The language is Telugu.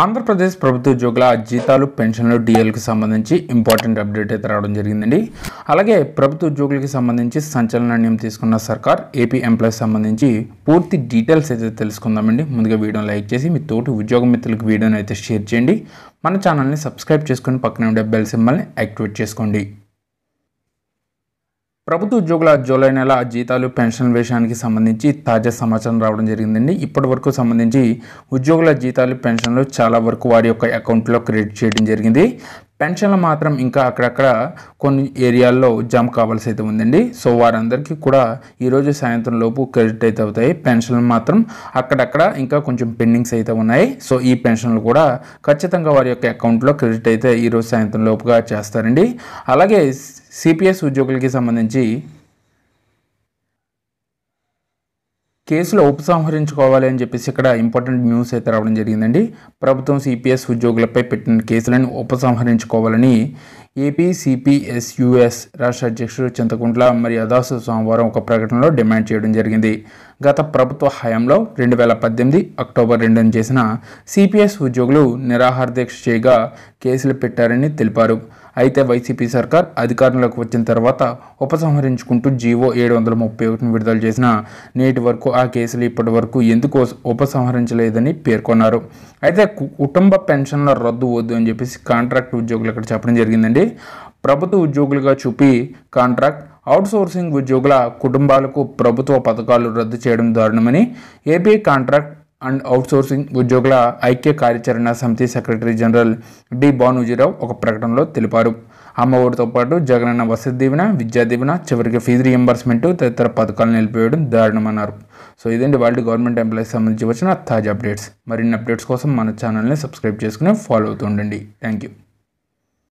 ఆంధ్రప్రదేశ్ ప్రభుత్వ ఉద్యోగుల జీతాలు పెన్షన్లు డిఎల్కి సంబంధించి ఇంపార్టెంట్ అప్డేట్ అయితే రావడం జరిగిందండి అలాగే ప్రభుత్వ ఉద్యోగులకి సంబంధించి సంచలన నిర్ణయం తీసుకున్న సర్కార్ ఏపీ ఎంప్లాయీస్ సంబంధించి పూర్తి డీటెయిల్స్ అయితే తెలుసుకుందామండి ముందుగా వీడియోని లైక్ చేసి మీ తోటి ఉద్యోగ మిత్రులకు వీడియోని అయితే షేర్ చేయండి మన ఛానల్ని సబ్స్క్రైబ్ చేసుకుని పక్కన ఉండే బెల్ సింబల్ని యాక్టివేట్ చేసుకోండి ప్రభుత్వ ఉద్యోగుల జూలై నెల జీతాలు పెన్షన్ విషయానికి సంబంధించి తాజా సమాచారం రావడం జరిగిందండి ఇప్పటి వరకు సంబంధించి ఉద్యోగుల జీతాలు పెన్షన్లు చాలా వరకు వారి యొక్క అకౌంట్లో క్రెడిట్ చేయడం జరిగింది పెన్షన్లు మాత్రం ఇంకా అక్కడక్కడ కొన్ని ఏరియాల్లో జంప్ కావాల్సి అయితే ఉందండి సో వారందరికీ కూడా ఈరోజు సాయంత్రం లోపు క్రెడిట్ అయితే అవుతాయి పెన్షన్లు మాత్రం అక్కడక్కడ ఇంకా కొంచెం పెండింగ్స్ అయితే ఉన్నాయి సో ఈ పెన్షన్లు కూడా ఖచ్చితంగా వారి యొక్క అకౌంట్లో క్రెడిట్ అయితే ఈరోజు సాయంత్రం లోపుగా చేస్తారండి అలాగే సిపిఎస్ ఉద్యోగులకి సంబంధించి కేసులో ఉపసంహరించుకోవాలి అని చెప్పేసి ఇక్కడ ఇంపార్టెంట్ న్యూస్ అయితే రావడం జరిగిందండి ప్రభుత్వం సిపిఎస్ ఉద్యోగులపై పెట్టిన కేసులను ఉపసంహరించుకోవాలని ఏపీ సిపిఎస్యుఎస్ రాష్ట్ర అధ్యక్షుడు చింతకుంట్ల మరియు అదాసు సోమవారం ఒక ప్రకటనలో డిమాండ్ చేయడం జరిగింది గత ప్రభుత్వ హయాంలో రెండు వేల పద్దెనిమిది అక్టోబర్ రెండున చేసిన సిపిఎస్ ఉద్యోగులు నిరాహార దీక్ష చేయగా కేసులు పెట్టారని తెలిపారు అయితే వైసీపీ సర్కార్ అధికారంలోకి వచ్చిన తర్వాత ఉపసంహరించుకుంటూ జీవో ఏడు వందల ముప్పై ఒకటిని విడుదల చేసిన నేటి వరకు ఆ కేసులు ఇప్పటి వరకు ఎందుకు ఉపసంహరించలేదని పేర్కొన్నారు అయితే కుటుంబ పెన్షన్ల రద్దు వద్దు అని చెప్పేసి కాంట్రాక్ట్ ఉద్యోగులు ఇక్కడ చెప్పడం జరిగిందండి ప్రభుత్వ ఉద్యోగులుగా చూపి కాంట్రాక్ట్ అవుట్ సోర్సింగ్ ఉద్యోగుల కుటుంబాలకు ప్రభుత్వ పథకాలు రద్దు చేయడం దారుణమని ఏపీ కాంట్రాక్ట్ అండ్ అవుట్సోర్సింగ్ ఉద్యోగుల ఐక్య కార్యాచరణ సమితి సెక్రటరీ జనరల్ డి భానుజీరావు ఒక ప్రకటనలో తెలిపారు అమ్మఒడితో పాటు జగనన్న వసతి దీవెన విద్యా దీవెన చివరికి ఫీజు రియంబర్స్మెంట్ తదితర పథకాలు నిలిపివేయడం దారుణమన్నారు సో ఇదండి వరల్డ్ గవర్నమెంట్ ఎంప్లాయీస్ సంబంధించి వచ్చిన తాజా అప్డేట్స్ మరిన్ని అప్డేట్స్ కోసం మన ఛానల్ని సబ్స్క్రైబ్ చేసుకుని ఫాలో అవుతూ ఉండండి థ్యాంక్ యూ